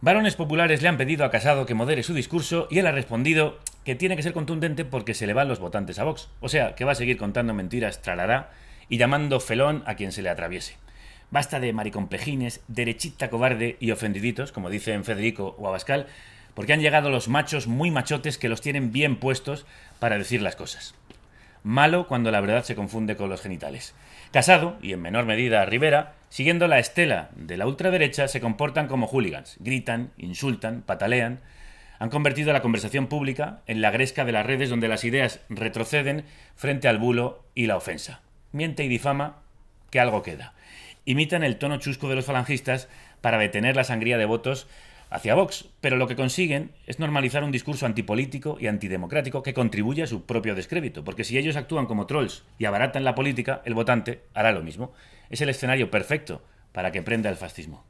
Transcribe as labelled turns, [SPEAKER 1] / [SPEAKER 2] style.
[SPEAKER 1] Varones populares le han pedido a Casado que modere su discurso y él ha respondido que tiene que ser contundente porque se le van los votantes a Vox. O sea, que va a seguir contando mentiras tralará y llamando felón a quien se le atraviese. Basta de maricompejines, derechita cobarde y ofendiditos, como dicen Federico o Abascal, porque han llegado los machos muy machotes que los tienen bien puestos para decir las cosas malo cuando la verdad se confunde con los genitales. Casado, y en menor medida Rivera, siguiendo la estela de la ultraderecha, se comportan como hooligans, gritan, insultan, patalean, han convertido la conversación pública en la gresca de las redes donde las ideas retroceden frente al bulo y la ofensa. Miente y difama que algo queda. Imitan el tono chusco de los falangistas para detener la sangría de votos hacia Vox, pero lo que consiguen es normalizar un discurso antipolítico y antidemocrático que contribuye a su propio descrédito, porque si ellos actúan como trolls y abaratan la política, el votante hará lo mismo. Es el escenario perfecto para que prenda el fascismo.